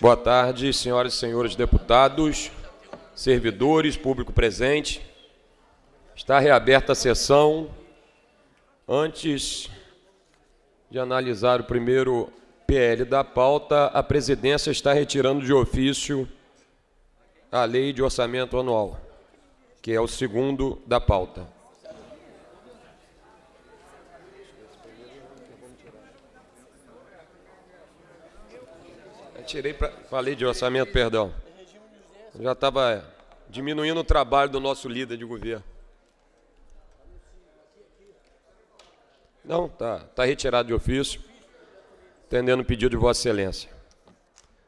Boa tarde, senhoras e senhores deputados, servidores, público presente. Está reaberta a sessão. Antes de analisar o primeiro PL da pauta, a presidência está retirando de ofício a Lei de Orçamento Anual, que é o segundo da pauta. tirei para. Falei de orçamento, perdão. Já estava é, diminuindo o trabalho do nosso líder de governo. Não, tá, tá retirado de ofício. Atendendo o pedido de Vossa Excelência.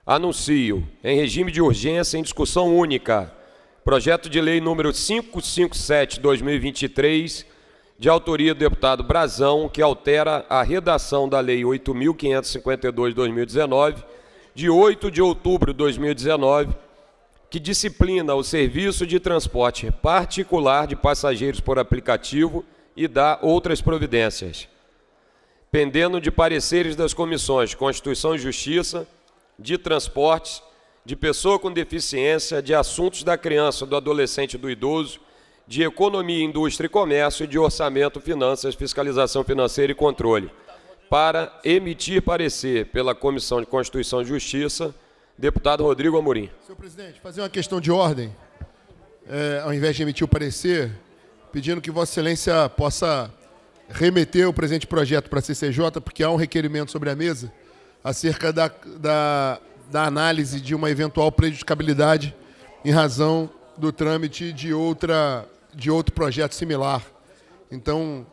Anuncio, em regime de urgência, em discussão única, projeto de lei número 557-2023, de autoria do deputado Brazão, que altera a redação da Lei 8.552-2019, de 8 de outubro de 2019, que disciplina o serviço de transporte particular de passageiros por aplicativo e dá outras providências. Pendendo de pareceres das comissões Constituição e Justiça, de Transportes, de Pessoa com Deficiência, de Assuntos da Criança, do Adolescente e do Idoso, de Economia, Indústria e Comércio, e de Orçamento, Finanças, Fiscalização Financeira e Controle para emitir parecer pela Comissão de Constituição e Justiça, deputado Rodrigo Amorim. Senhor presidente, fazer uma questão de ordem, é, ao invés de emitir o parecer, pedindo que Vossa Excelência possa remeter o presente projeto para a CCJ, porque há um requerimento sobre a mesa acerca da, da, da análise de uma eventual prejudicabilidade em razão do trâmite de, outra, de outro projeto similar. Então,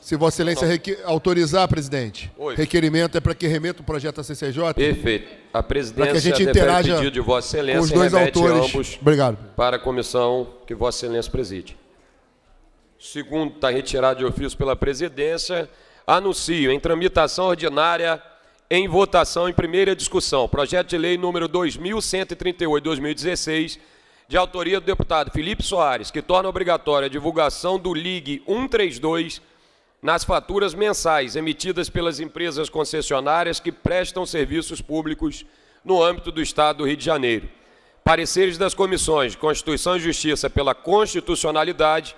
se Vossa Excelência requ... autorizar, presidente, Oi. requerimento é para que remeta o projeto à CCJ? Perfeito. A presidência para que a gente interaja pedido de Vossa Excelência os dois autores. Obrigado. para a comissão que Vossa Excelência preside. Segundo, está retirado de ofício pela presidência. Anuncio em tramitação ordinária, em votação em primeira discussão, projeto de lei número 2138-2016, de autoria do deputado Felipe Soares, que torna obrigatória a divulgação do LIG 132 nas faturas mensais emitidas pelas empresas concessionárias que prestam serviços públicos no âmbito do Estado do Rio de Janeiro. Pareceres das comissões Constituição e Justiça pela Constitucionalidade,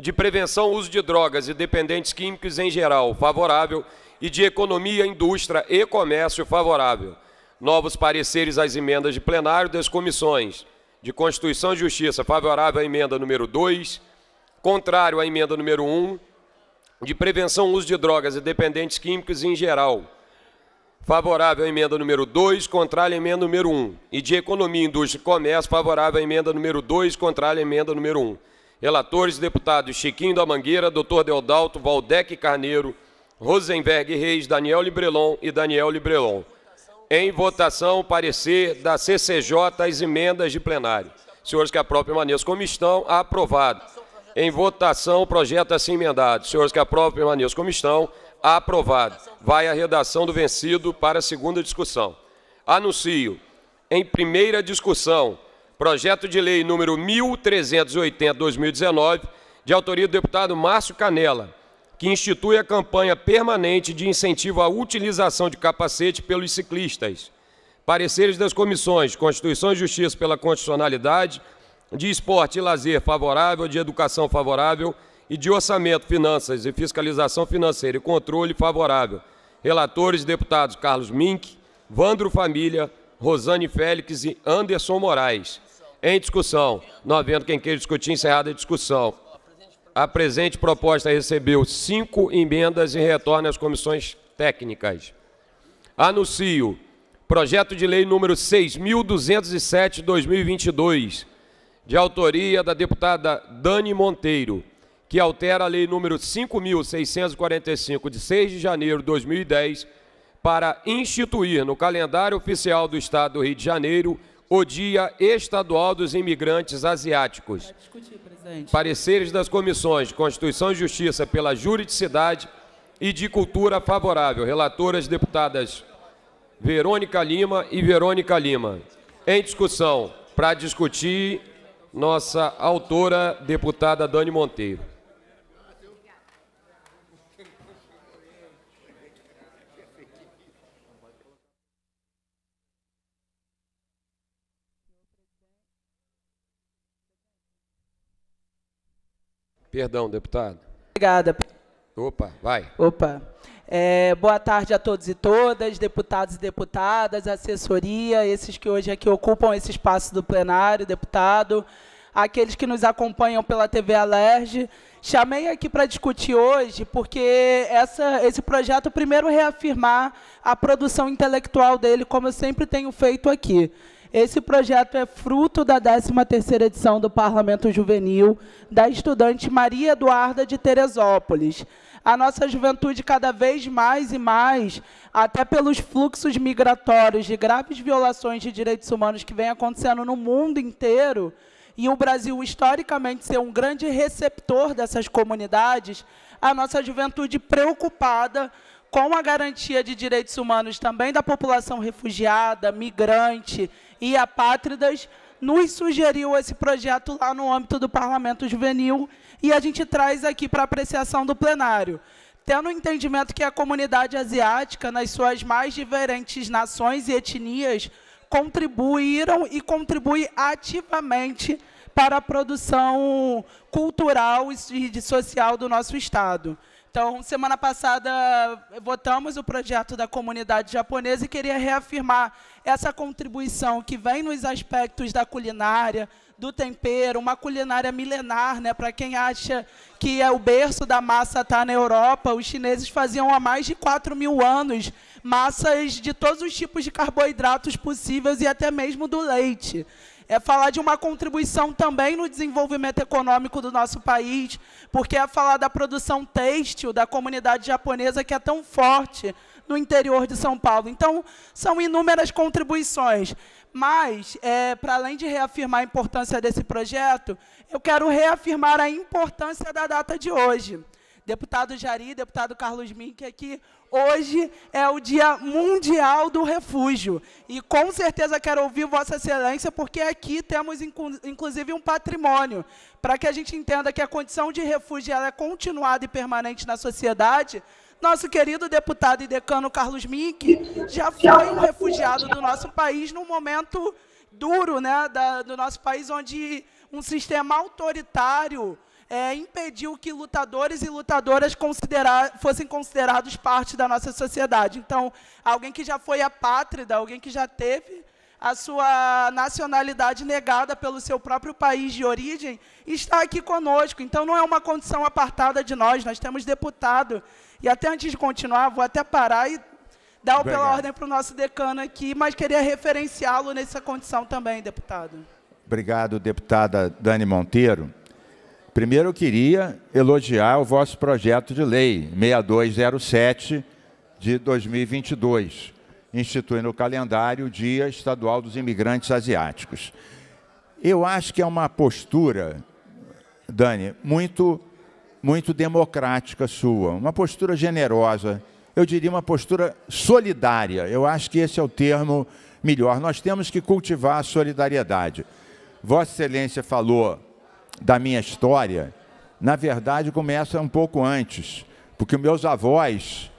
de Prevenção Uso de Drogas e Dependentes Químicos em geral, favorável, e de Economia, Indústria e Comércio, favorável. Novos pareceres às emendas de plenário das comissões de Constituição e Justiça, favorável à emenda número 2, contrário à emenda número 1, um, de Prevenção Uso de Drogas e Dependentes Químicos em geral. Favorável à emenda número 2, contrária à emenda número 1. Um. E de Economia, Indústria e Comércio, favorável à emenda número 2, contrária à emenda número 1. Um. Relatores, deputados Chiquinho da Mangueira, doutor Deodalto, Valdec Carneiro, Rosenberg Reis, Daniel Librelon e Daniel Librelon. Em votação, parecer da CCJ às emendas de plenário. Senhores que a própria maneira como estão, aprovado. Em votação, o projeto é assim emendado. Senhores que aprovam, permaneçam como estão. Aprovado. Vai a redação do vencido para a segunda discussão. Anuncio. Em primeira discussão, projeto de lei número 1380-2019, de autoria do deputado Márcio Canela, que institui a campanha permanente de incentivo à utilização de capacete pelos ciclistas. Pareceres das comissões Constituição e Justiça pela Constitucionalidade, de esporte e lazer favorável, de educação favorável e de orçamento, finanças e fiscalização financeira e controle favorável. Relatores, deputados Carlos Mink, Vandro Família, Rosane Félix e Anderson Moraes. Em discussão, não havendo quem queira discutir, encerrada a discussão. A presente proposta recebeu cinco emendas e retorna às comissões técnicas. Anuncio projeto de lei número 6.207, 2022, de autoria da deputada Dani Monteiro, que altera a Lei número 5.645, de 6 de janeiro de 2010, para instituir no calendário oficial do Estado do Rio de Janeiro o Dia Estadual dos Imigrantes Asiáticos. Discutir, Pareceres das comissões Constituição e Justiça pela Juridicidade e de Cultura Favorável. Relatoras deputadas Verônica Lima e Verônica Lima. Em discussão, para discutir, nossa autora, deputada Dani Monteiro. Perdão, deputado. Obrigada. Opa, vai. Opa. É, boa tarde a todos e todas, deputados e deputadas, assessoria, esses que hoje aqui ocupam esse espaço do plenário, deputado, aqueles que nos acompanham pela TV Alerj. Chamei aqui para discutir hoje porque essa, esse projeto, primeiro, reafirmar a produção intelectual dele, como eu sempre tenho feito aqui. Esse projeto é fruto da 13ª edição do Parlamento Juvenil da estudante Maria Eduarda de Teresópolis a nossa juventude cada vez mais e mais, até pelos fluxos migratórios de graves violações de direitos humanos que vem acontecendo no mundo inteiro, e o Brasil historicamente ser um grande receptor dessas comunidades, a nossa juventude preocupada com a garantia de direitos humanos também da população refugiada, migrante e apátridas, nos sugeriu esse projeto lá no âmbito do Parlamento Juvenil e a gente traz aqui para apreciação do plenário. Tendo o entendimento que a comunidade asiática, nas suas mais diferentes nações e etnias, contribuíram e contribui ativamente para a produção cultural e social do nosso Estado. Então, semana passada eh, votamos o projeto da comunidade japonesa e queria reafirmar essa contribuição que vem nos aspectos da culinária, do tempero, uma culinária milenar, né? Para quem acha que é o berço da massa está na Europa, os chineses faziam há mais de 4 mil anos massas de todos os tipos de carboidratos possíveis e até mesmo do leite é falar de uma contribuição também no desenvolvimento econômico do nosso país, porque é falar da produção têxtil da comunidade japonesa que é tão forte no interior de São Paulo. Então, são inúmeras contribuições. Mas, é, para além de reafirmar a importância desse projeto, eu quero reafirmar a importância da data de hoje deputado Jari, deputado Carlos Mink aqui. É hoje é o Dia Mundial do Refúgio. E com certeza quero ouvir Vossa Excelência, porque aqui temos inclu inclusive um patrimônio. Para que a gente entenda que a condição de refúgio é continuada e permanente na sociedade, nosso querido deputado e decano Carlos Mink já foi um refugiado do nosso país num momento duro né, da, do nosso país, onde um sistema autoritário é, impediu que lutadores e lutadoras fossem considerados parte da nossa sociedade. Então, alguém que já foi apátrida, alguém que já teve a sua nacionalidade negada pelo seu próprio país de origem, está aqui conosco. Então, não é uma condição apartada de nós, nós temos deputado. E até antes de continuar, vou até parar e dar Obrigado. pela ordem para o nosso decano aqui, mas queria referenciá-lo nessa condição também, deputado. Obrigado, deputada Dani Monteiro. Primeiro eu queria elogiar o vosso projeto de lei 6207 de 2022, instituindo o calendário Dia Estadual dos Imigrantes Asiáticos. Eu acho que é uma postura, Dani, muito muito democrática sua, uma postura generosa, eu diria uma postura solidária. Eu acho que esse é o termo melhor. Nós temos que cultivar a solidariedade. Vossa Excelência falou da minha história, na verdade começa um pouco antes, porque meus avós,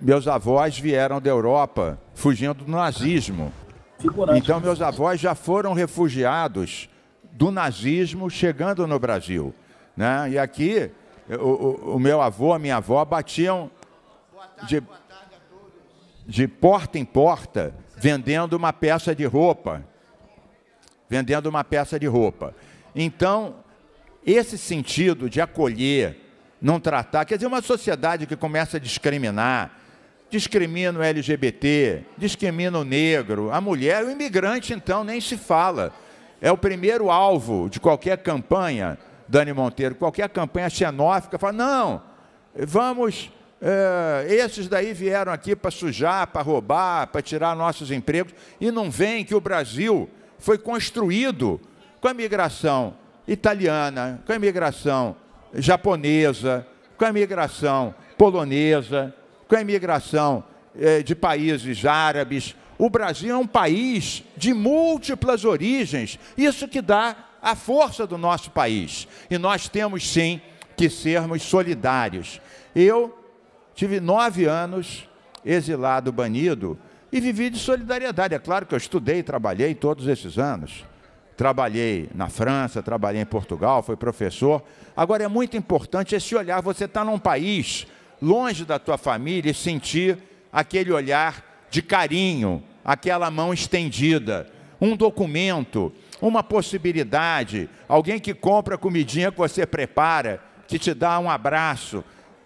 meus avós vieram da Europa fugindo do nazismo. Então meus avós já foram refugiados do nazismo chegando no Brasil, né? E aqui o, o, o meu avô, a minha avó batiam de, de porta em porta vendendo uma peça de roupa, vendendo uma peça de roupa. Então esse sentido de acolher, não tratar, quer dizer, uma sociedade que começa a discriminar, discrimina o LGBT, discrimina o negro, a mulher, o imigrante, então, nem se fala. É o primeiro alvo de qualquer campanha, Dani Monteiro, qualquer campanha xenófica, fala, não, vamos, é, esses daí vieram aqui para sujar, para roubar, para tirar nossos empregos, e não vem que o Brasil foi construído com a migração italiana, com a imigração japonesa, com a imigração polonesa, com a imigração eh, de países árabes. O Brasil é um país de múltiplas origens, isso que dá a força do nosso país. E nós temos sim que sermos solidários. Eu tive nove anos exilado, banido, e vivi de solidariedade. É claro que eu estudei, trabalhei todos esses anos trabalhei na França, trabalhei em Portugal, fui professor. Agora é muito importante esse olhar. Você está num país longe da tua família e sentir aquele olhar de carinho, aquela mão estendida, um documento, uma possibilidade, alguém que compra a comidinha que você prepara, que te dá um abraço.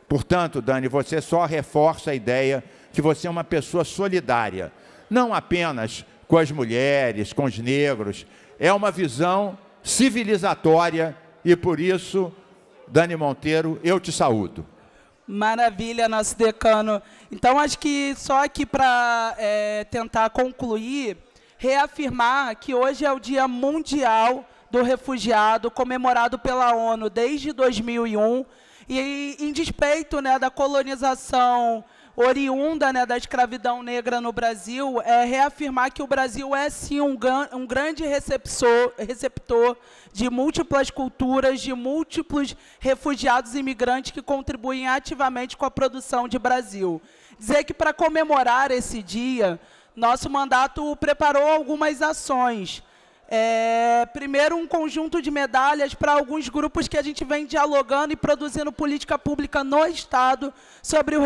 Portanto, Dani, você só reforça a ideia que você é uma pessoa solidária, não apenas com as mulheres, com os negros, é uma visão civilizatória e por isso, Dani Monteiro, eu te saúdo. Maravilha, nosso decano. Então, acho que só aqui para é, tentar concluir, reafirmar que hoje é o Dia Mundial do Refugiado, comemorado pela ONU desde 2001, e em despeito né, da colonização oriunda né, da escravidão negra no Brasil, é reafirmar que o Brasil é sim um, um grande receptor, receptor de múltiplas culturas, de múltiplos refugiados e imigrantes que contribuem ativamente com a produção de Brasil. Dizer que para comemorar esse dia, nosso mandato preparou algumas ações. É, primeiro, um conjunto de medalhas para alguns grupos que a gente vem dialogando e produzindo política pública no Estado sobre o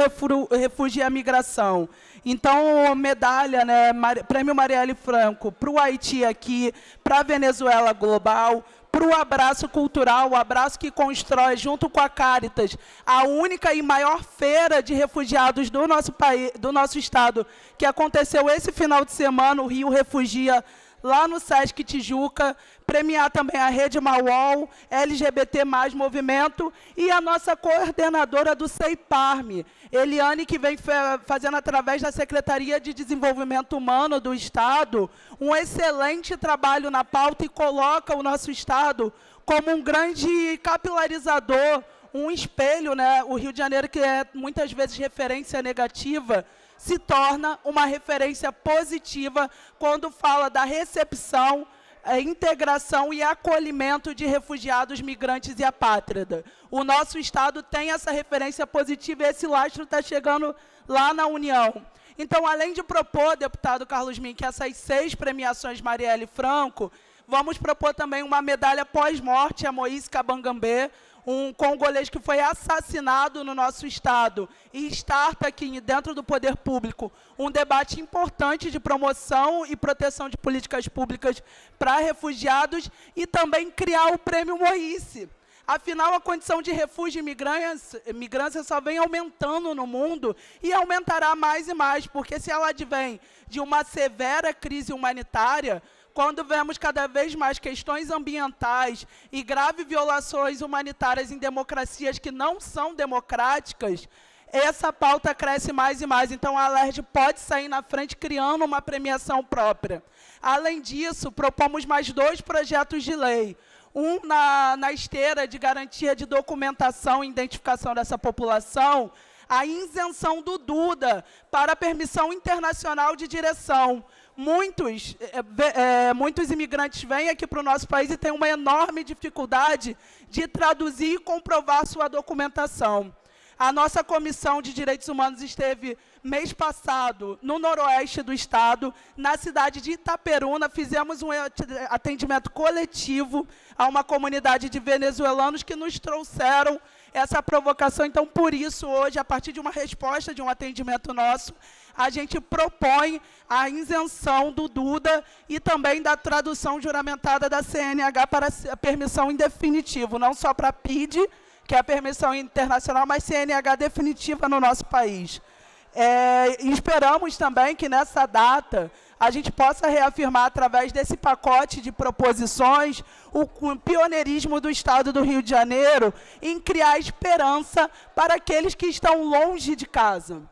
refúgio e a migração. Então, medalha, né, Prêmio Marielle Franco para o Haiti aqui, para a Venezuela global, para o abraço cultural, o abraço que constrói, junto com a Caritas, a única e maior feira de refugiados do nosso, país, do nosso Estado, que aconteceu esse final de semana, o Rio Refugia lá no Sesc Tijuca, premiar também a Rede Mauol, LGBT Mais Movimento e a nossa coordenadora do CEIPARM, Eliane, que vem fazendo através da Secretaria de Desenvolvimento Humano do Estado um excelente trabalho na pauta e coloca o nosso Estado como um grande capilarizador, um espelho, né? o Rio de Janeiro, que é muitas vezes referência negativa, se torna uma referência positiva quando fala da recepção, integração e acolhimento de refugiados, migrantes e apátrida. O nosso Estado tem essa referência positiva e esse lastro está chegando lá na União. Então, além de propor, deputado Carlos Mink, essas seis premiações Marielle Franco, vamos propor também uma medalha pós-morte a Moisés Cabangambé, um congolês que foi assassinado no nosso Estado, e starta aqui dentro do poder público um debate importante de promoção e proteção de políticas públicas para refugiados e também criar o Prêmio Moïse Afinal, a condição de refúgio e migrância, migrância só vem aumentando no mundo e aumentará mais e mais, porque se ela advém de uma severa crise humanitária, quando vemos cada vez mais questões ambientais e graves violações humanitárias em democracias que não são democráticas, essa pauta cresce mais e mais. Então, a Alerj pode sair na frente criando uma premiação própria. Além disso, propomos mais dois projetos de lei. Um na, na esteira de garantia de documentação e identificação dessa população, a isenção do Duda para a permissão internacional de direção muitos, é, é, muitos imigrantes vêm aqui para o nosso país e têm uma enorme dificuldade de traduzir e comprovar sua documentação. A nossa Comissão de Direitos Humanos esteve mês passado no noroeste do estado, na cidade de Itaperuna. Fizemos um atendimento coletivo a uma comunidade de venezuelanos que nos trouxeram essa provocação. Então, por isso, hoje, a partir de uma resposta de um atendimento nosso, a gente propõe a isenção do Duda e também da tradução juramentada da CNH para permissão em definitivo, não só para a PID, que é a permissão internacional, mas CNH definitiva no nosso país. É, esperamos também que nessa data a gente possa reafirmar, através desse pacote de proposições, o pioneirismo do Estado do Rio de Janeiro em criar esperança para aqueles que estão longe de casa.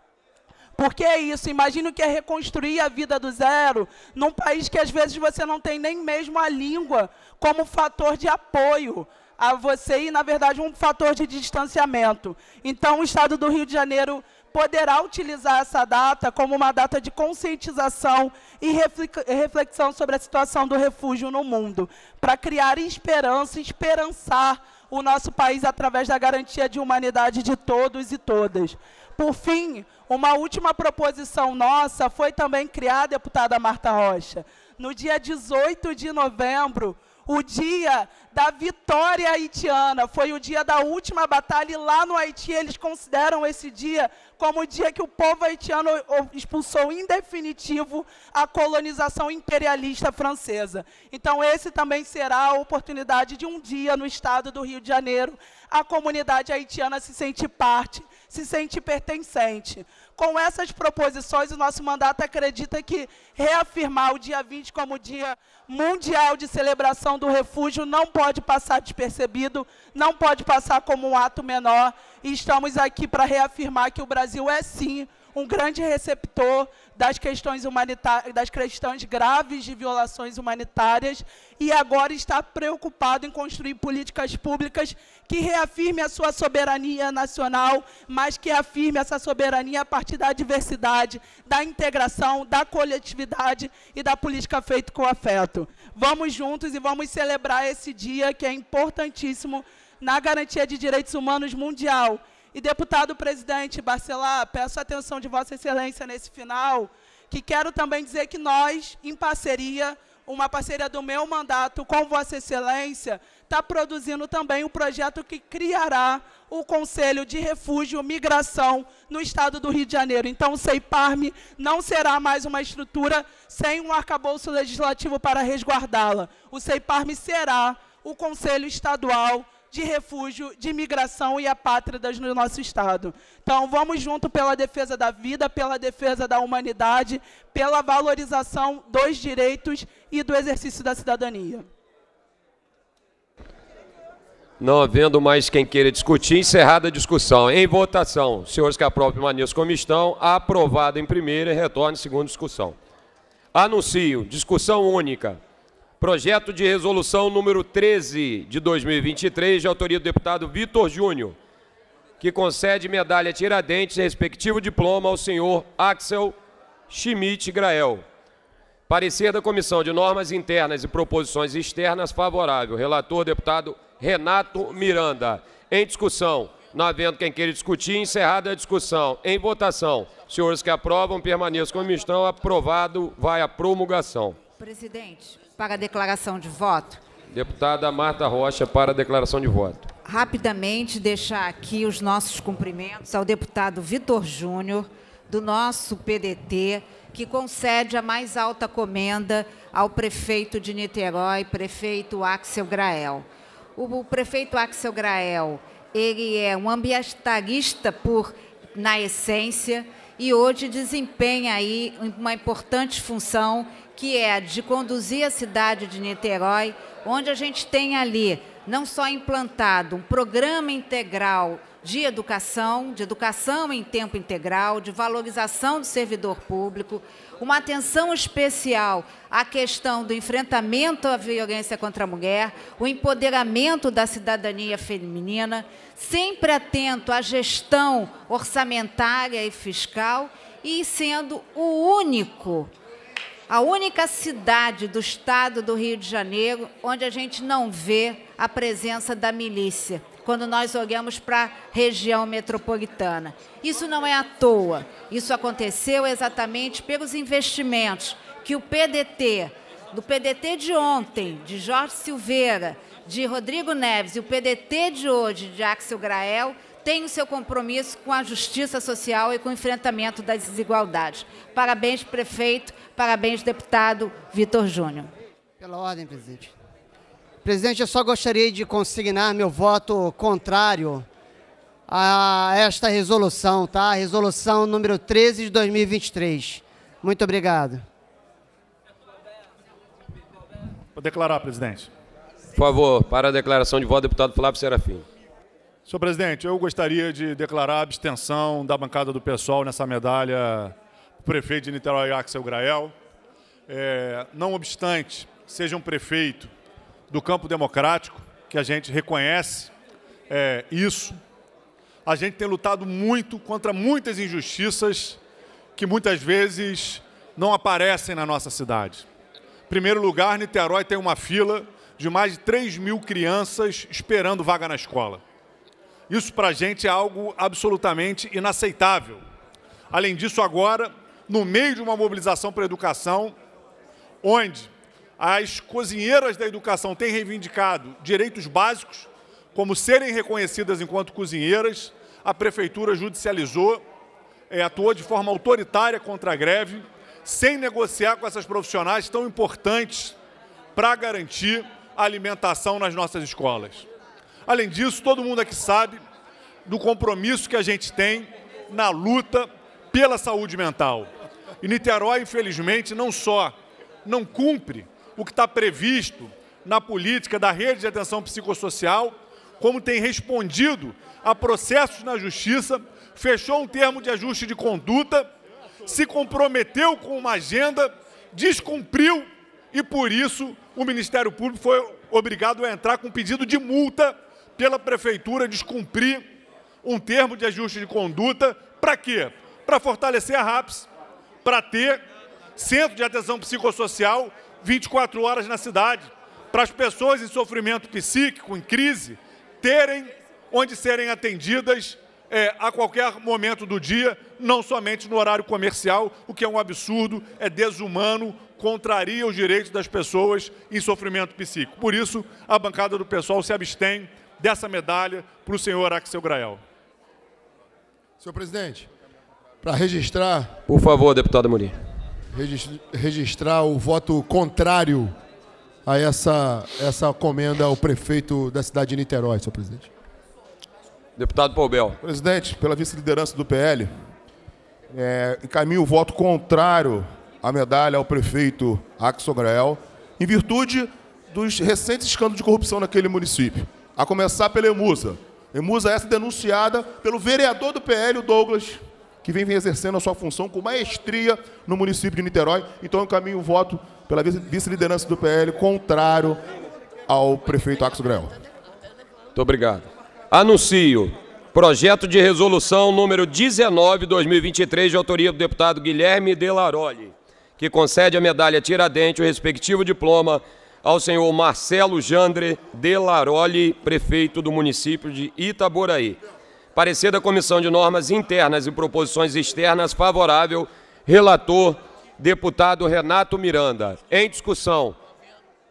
Porque é isso, imagina o que é reconstruir a vida do zero num país que às vezes você não tem nem mesmo a língua como fator de apoio a você e, na verdade, um fator de distanciamento. Então, o Estado do Rio de Janeiro poderá utilizar essa data como uma data de conscientização e reflexão sobre a situação do refúgio no mundo, para criar esperança, esperançar o nosso país através da garantia de humanidade de todos e todas. Por fim, uma última proposição nossa foi também criar a deputada Marta Rocha. No dia 18 de novembro, o dia da vitória haitiana, foi o dia da última batalha e lá no Haiti eles consideram esse dia como o dia que o povo haitiano expulsou em definitivo a colonização imperialista francesa. Então esse também será a oportunidade de um dia no estado do Rio de Janeiro a comunidade haitiana se sentir parte se sente pertencente. Com essas proposições, o nosso mandato acredita que reafirmar o dia 20 como dia mundial de celebração do refúgio não pode passar despercebido, não pode passar como um ato menor. E estamos aqui para reafirmar que o Brasil é sim um grande receptor das questões humanitárias, das questões graves de violações humanitárias e agora está preocupado em construir políticas públicas que reafirme a sua soberania nacional, mas que afirme essa soberania a partir da diversidade, da integração, da coletividade e da política feita com afeto. Vamos juntos e vamos celebrar esse dia que é importantíssimo na garantia de direitos humanos mundial. E deputado presidente Barcelar, peço a atenção de Vossa Excelência nesse final, que quero também dizer que nós, em parceria, uma parceria do meu mandato com Vossa Excelência, está produzindo também um projeto que criará o Conselho de Refúgio Migração no Estado do Rio de Janeiro. Então, o CEIPARME não será mais uma estrutura sem um arcabouço legislativo para resguardá-la. O CEIPARME será o Conselho Estadual de refúgio, de migração e apátridas no nosso Estado. Então, vamos junto pela defesa da vida, pela defesa da humanidade, pela valorização dos direitos e do exercício da cidadania. Não havendo mais quem queira discutir, encerrada a discussão. Em votação, senhores que aprovam permaneçam como estão, aprovado em primeira e retorno em segunda discussão. Anuncio, discussão única. Projeto de resolução número 13 de 2023, de autoria do deputado Vitor Júnior, que concede medalha Tiradentes e respectivo diploma ao senhor Axel Schmidt Grael. Parecer da Comissão de Normas Internas e Proposições Externas favorável. Relator, deputado Renato Miranda. Em discussão, não havendo quem queira discutir, encerrada a discussão. Em votação, senhores que aprovam, permaneçam como estão. Aprovado, vai à promulgação. Presidente, para a declaração de voto. Deputada Marta Rocha, para a declaração de voto. Rapidamente deixar aqui os nossos cumprimentos ao deputado Vitor Júnior, do nosso PDT, que concede a mais alta comenda ao prefeito de Niterói, prefeito Axel Grael. O, prefeito Axel Grael, ele é um ambientalista por na essência e hoje desempenha aí uma importante função que é a de conduzir a cidade de Niterói, onde a gente tem ali não só implantado um programa integral de educação, de educação em tempo integral, de valorização do servidor público, uma atenção especial à questão do enfrentamento à violência contra a mulher, o empoderamento da cidadania feminina, sempre atento à gestão orçamentária e fiscal e sendo o único a única cidade do estado do Rio de Janeiro onde a gente não vê a presença da milícia quando nós olhamos para a região metropolitana. Isso não é à toa, isso aconteceu exatamente pelos investimentos que o PDT, do PDT de ontem, de Jorge Silveira, de Rodrigo Neves e o PDT de hoje, de Axel Grael, tem o seu compromisso com a justiça social e com o enfrentamento das desigualdades. Parabéns, prefeito. Parabéns, deputado Vitor Júnior. Pela ordem, presidente. Presidente, eu só gostaria de consignar meu voto contrário a esta resolução, tá? Resolução número 13 de 2023. Muito obrigado. Vou declarar, presidente. Por favor, para a declaração de voto, deputado Flávio Serafim. Senhor presidente, eu gostaria de declarar a abstenção da bancada do pessoal nessa medalha do prefeito de Niterói, Axel Grael. É, não obstante, seja um prefeito do campo democrático, que a gente reconhece é, isso. A gente tem lutado muito contra muitas injustiças que muitas vezes não aparecem na nossa cidade. Em primeiro lugar, Niterói tem uma fila de mais de 3 mil crianças esperando vaga na escola. Isso para a gente é algo absolutamente inaceitável. Além disso, agora, no meio de uma mobilização para a educação, onde as cozinheiras da educação têm reivindicado direitos básicos, como serem reconhecidas enquanto cozinheiras. A prefeitura judicializou, é, atuou de forma autoritária contra a greve, sem negociar com essas profissionais tão importantes para garantir a alimentação nas nossas escolas. Além disso, todo mundo aqui sabe do compromisso que a gente tem na luta pela saúde mental. E Niterói, infelizmente, não só não cumpre o que está previsto na política da rede de atenção psicossocial, como tem respondido a processos na justiça, fechou um termo de ajuste de conduta, se comprometeu com uma agenda, descumpriu e, por isso, o Ministério Público foi obrigado a entrar com pedido de multa pela Prefeitura descumprir um termo de ajuste de conduta. Para quê? Para fortalecer a RAPS, para ter centro de atenção psicossocial 24 horas na cidade, para as pessoas em sofrimento psíquico, em crise, terem onde serem atendidas é, a qualquer momento do dia, não somente no horário comercial, o que é um absurdo, é desumano, contraria os direitos das pessoas em sofrimento psíquico. Por isso, a bancada do pessoal se abstém dessa medalha para o senhor Axel Grael. Senhor presidente, para registrar... Por favor, deputado Murim registrar o voto contrário a essa, essa comenda ao prefeito da cidade de Niterói, senhor presidente. Deputado Paubel. Presidente, pela vice-liderança do PL, é, encaminho o voto contrário à medalha ao prefeito Axel Grael, em virtude dos recentes escândalos de corrupção naquele município. A começar pela Emusa. Emusa essa denunciada pelo vereador do PL, o Douglas que vem, vem exercendo a sua função com maestria no município de Niterói. Então eu caminho o voto pela vice-liderança do PL, contrário ao prefeito Axo Grael. Muito obrigado. Anuncio. Projeto de resolução número 19-2023, de autoria do deputado Guilherme Delaroli, que concede a medalha Tiradentes, o respectivo diploma, ao senhor Marcelo Jandre Delaroli, prefeito do município de Itaboraí. Parecer da Comissão de Normas Internas e Proposições Externas favorável, relator, deputado Renato Miranda. Em discussão.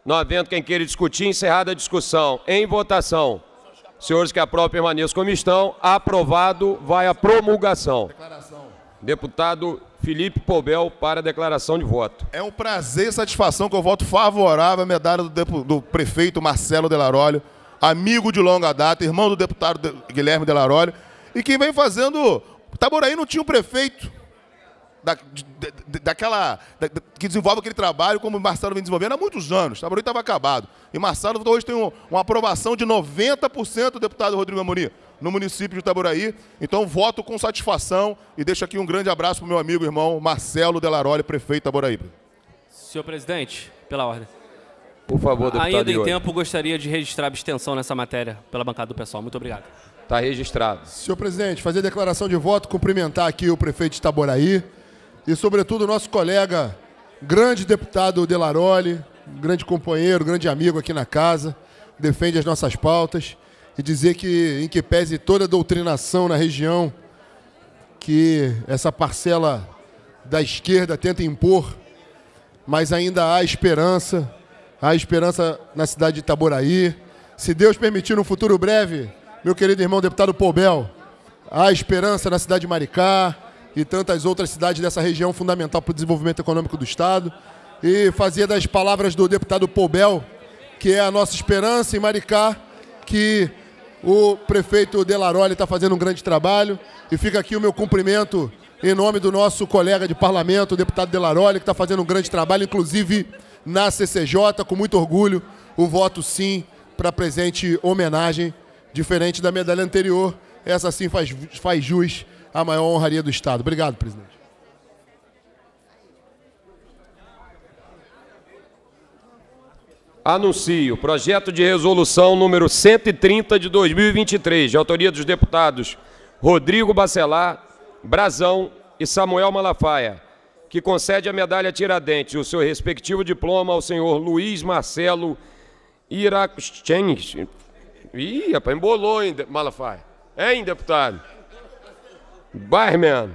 Não havendo quem queira discutir, encerrada a discussão. Em votação. Senhores que aprovam, permaneçam como estão. Aprovado, vai a promulgação. Deputado Felipe Pobel para declaração de voto. É um prazer e satisfação que eu voto favorável à medalha do, do prefeito Marcelo Delarolho amigo de longa data, irmão do deputado Guilherme Delaroli, e quem vem fazendo. Taboraí não tinha um prefeito da, daquela. Da, que desenvolve aquele trabalho como o Marcelo vem desenvolvendo há muitos anos. Taboraí estava acabado. E Marcelo hoje tem um, uma aprovação de 90% do deputado Rodrigo Amorim no município de Itaboraí. Então, voto com satisfação e deixo aqui um grande abraço para o meu amigo e irmão Marcelo Delaroli, prefeito de Itaboraí. Senhor presidente, pela ordem. Por favor, deputado Ainda em tempo, gostaria de registrar abstenção nessa matéria pela bancada do pessoal. Muito obrigado. Está registrado. Senhor presidente, fazer declaração de voto, cumprimentar aqui o prefeito de Itaboraí e, sobretudo, o nosso colega, grande deputado Delaroli, grande companheiro, grande amigo aqui na casa, defende as nossas pautas e dizer que, em que pese toda a doutrinação na região que essa parcela da esquerda tenta impor, mas ainda há esperança a esperança na cidade de Itaboraí. Se Deus permitir, no futuro breve, meu querido irmão deputado Pobel, a esperança na cidade de Maricá e tantas outras cidades dessa região fundamental para o desenvolvimento econômico do Estado. E fazia das palavras do deputado Pobel que é a nossa esperança em Maricá, que o prefeito Delaroli está fazendo um grande trabalho. E fica aqui o meu cumprimento em nome do nosso colega de parlamento, o deputado Delaroli, que está fazendo um grande trabalho, inclusive na CCJ, com muito orgulho, o voto sim para presente homenagem, diferente da medalha anterior. Essa sim faz, faz jus à maior honraria do Estado. Obrigado, presidente. Anuncio projeto de resolução número 130 de 2023, de autoria dos deputados Rodrigo Bacelar, Brazão e Samuel Malafaia que concede a medalha Tiradentes e o seu respectivo diploma ao senhor Luiz Marcelo Iracustenich. Ih, rapaz, embolou ainda, Malafaia. Hein, deputado? Barman.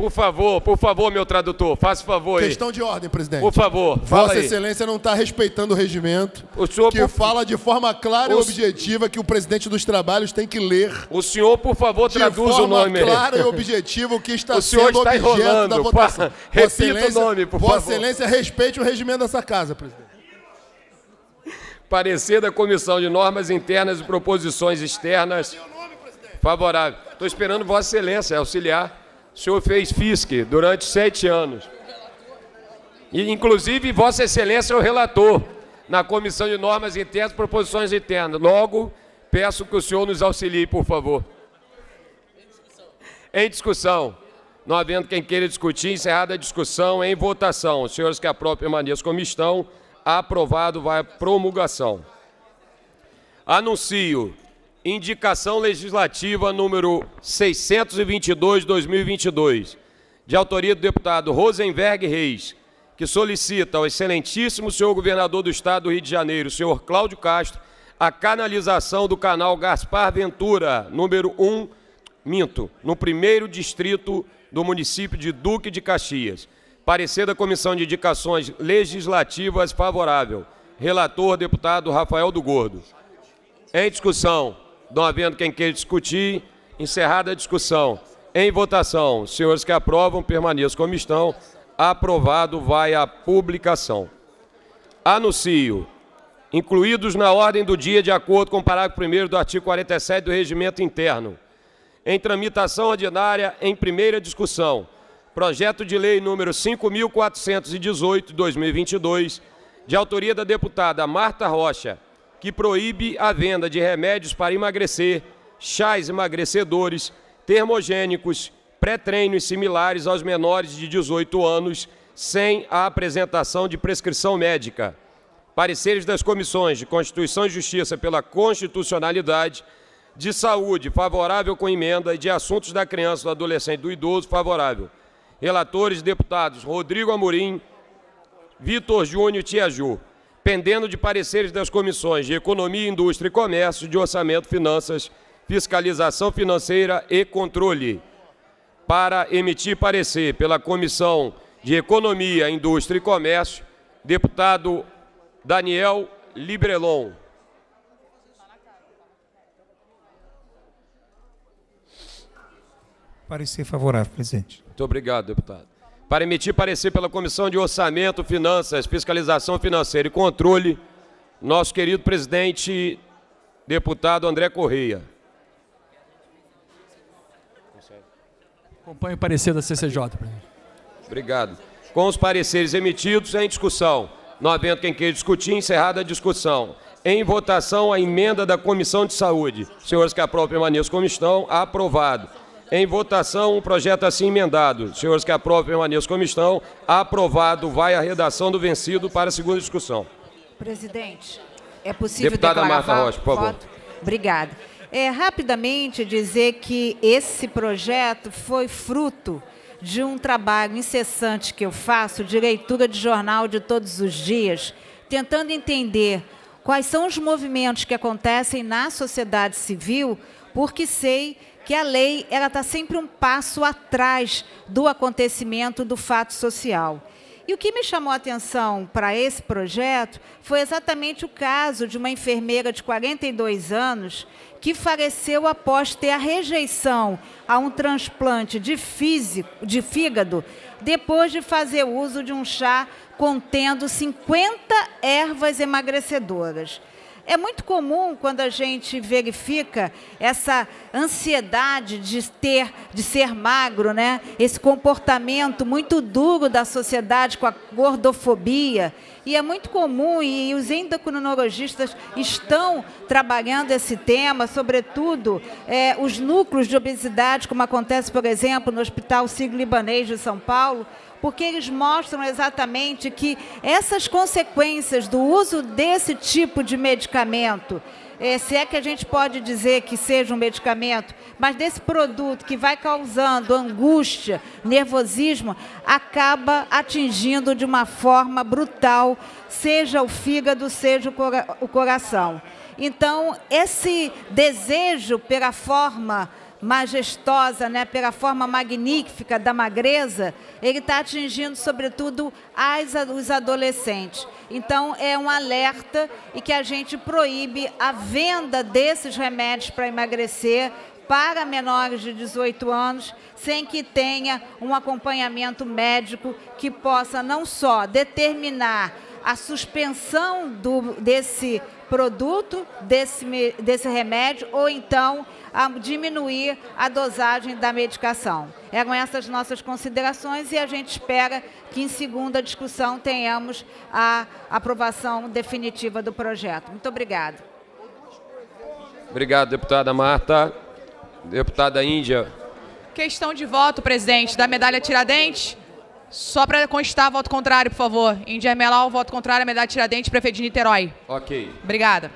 Por favor, por favor, meu tradutor, faça favor aí. Questão de ordem, presidente. Por favor, Vossa aí. Excelência não está respeitando o regimento, o senhor, que por... fala de forma clara o... e objetiva que o presidente dos trabalhos tem que ler. O senhor, por favor, traduz o nome. De forma clara e objetiva o que está o senhor sendo está objeto enrolando. da votação. Repita Vossa Excelência, o nome, por Vossa Excelência, respeite o regimento dessa casa, presidente. Parecer da Comissão de Normas Internas e Proposições Externas. Favorável. Estou esperando Vossa Excelência auxiliar. O senhor fez FISC durante sete anos. E, inclusive, Vossa Excelência é o relator na Comissão de Normas Internas e Proposições Internas. Logo, peço que o senhor nos auxilie, por favor. Em discussão. Em discussão. Não havendo quem queira discutir, encerrada a discussão em votação. Os senhores que a própria permaneçam como estão. Aprovado, vai à promulgação. Anuncio indicação legislativa número 622/2022, de autoria do deputado Rosenberg Reis, que solicita ao excelentíssimo senhor governador do estado do Rio de Janeiro, senhor Cláudio Castro, a canalização do canal Gaspar Ventura, número 1, Minto, no primeiro distrito do município de Duque de Caxias. Parecer da Comissão de Indicações Legislativas favorável. Relator, deputado Rafael do Gordo. Em discussão. Não havendo quem queira discutir, encerrada a discussão. Em votação, senhores que aprovam, permaneçam como estão. Aprovado vai à publicação. Anuncio. Incluídos na ordem do dia, de acordo com o parágrafo 1 do artigo 47 do Regimento Interno. Em tramitação ordinária, em primeira discussão. Projeto de Lei número 5.418, 2022, de autoria da deputada Marta Rocha que proíbe a venda de remédios para emagrecer, chás emagrecedores, termogênicos, pré-treinos similares aos menores de 18 anos, sem a apresentação de prescrição médica. Pareceres das comissões de Constituição e Justiça pela Constitucionalidade, de Saúde, favorável com emenda, e de Assuntos da Criança, do Adolescente e do Idoso, favorável. Relatores, deputados Rodrigo Amorim, Vitor Júnior Tiaju dependendo de pareceres das comissões de Economia, Indústria e Comércio, de Orçamento, Finanças, Fiscalização Financeira e Controle, para emitir parecer pela Comissão de Economia, Indústria e Comércio, deputado Daniel Librelon. Parecer favorável, presidente. Muito obrigado, deputado para emitir parecer pela Comissão de Orçamento, Finanças, Fiscalização Financeira e Controle, nosso querido presidente deputado André Correia. Acompanho o parecer da CCJ. Obrigado. Com os pareceres emitidos em discussão, não havendo quem queira discutir, encerrada a discussão. Em votação, a emenda da Comissão de Saúde. Senhores que aprovam, permaneçam como estão. Aprovado. Em votação, o projeto assim emendado. Senhores que aprovam, permaneçam como estão. Aprovado, vai a redação do vencido para segunda discussão. Presidente, é possível Deputada declarar Marta Rocha, por favor. Obrigada. É, rapidamente dizer que esse projeto foi fruto de um trabalho incessante que eu faço de leitura de jornal de todos os dias, tentando entender quais são os movimentos que acontecem na sociedade civil, porque sei que a lei ela está sempre um passo atrás do acontecimento, do fato social. E o que me chamou a atenção para esse projeto foi exatamente o caso de uma enfermeira de 42 anos que faleceu após ter a rejeição a um transplante de, físico, de fígado depois de fazer uso de um chá contendo 50 ervas emagrecedoras. É muito comum quando a gente verifica essa ansiedade de ter, de ser magro, né? Esse comportamento muito duro da sociedade com a gordofobia. E é muito comum, e os endocrinologistas estão trabalhando esse tema, sobretudo é, os núcleos de obesidade, como acontece, por exemplo, no Hospital Sírio-Libanês de São Paulo, porque eles mostram exatamente que essas consequências do uso desse tipo de medicamento, eh, se é que a gente pode dizer que seja um medicamento, mas desse produto que vai causando angústia, nervosismo, acaba atingindo de uma forma brutal, seja o fígado, seja o coração. Então, esse desejo pela forma majestosa, né, pela forma magnífica da magreza, ele está atingindo sobretudo as, os adolescentes. Então é um alerta e que a gente proíbe a venda desses remédios para emagrecer para menores de 18 anos, sem que tenha um acompanhamento médico que possa não só determinar a suspensão do, desse produto, desse, desse remédio, ou então a diminuir a dosagem da medicação. Eram é essas nossas considerações e a gente espera que em segunda discussão tenhamos a aprovação definitiva do projeto. Muito obrigado. Obrigado, deputada Marta. Deputada Índia. Questão de voto, presidente, da medalha Tiradentes. Só para constar, voto contrário, por favor. Índia Melal, voto contrário, medalha Tiradentes, prefeito de Niterói. Ok. Obrigada.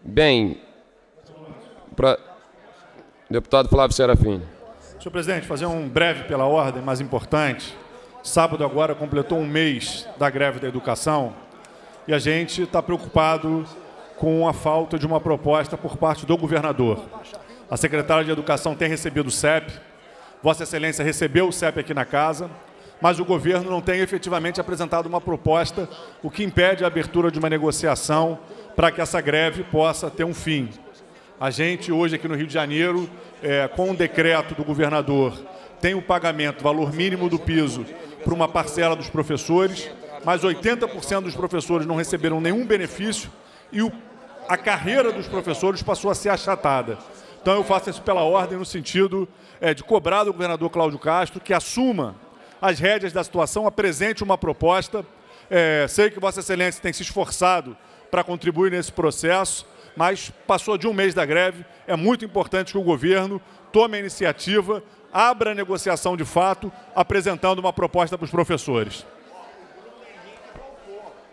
Bem, para deputado Flávio Serafim. Senhor presidente, fazer um breve pela ordem, mas importante. Sábado agora completou um mês da greve da educação e a gente está preocupado com a falta de uma proposta por parte do governador. A secretária de Educação tem recebido o CEP, Vossa Excelência recebeu o CEP aqui na casa, mas o governo não tem efetivamente apresentado uma proposta, o que impede a abertura de uma negociação para que essa greve possa ter um fim. A gente hoje aqui no Rio de Janeiro, é, com um decreto do governador, tem o pagamento, valor mínimo do piso, para uma parcela dos professores, mas 80% dos professores não receberam nenhum benefício e o, a carreira dos professores passou a ser achatada. Então eu faço isso pela ordem no sentido é, de cobrar do governador Cláudio Castro que assuma as rédeas da situação, apresente uma proposta. É, sei que Vossa Excelência tem se esforçado para contribuir nesse processo mas passou de um mês da greve. É muito importante que o governo tome a iniciativa, abra a negociação de fato, apresentando uma proposta para os professores.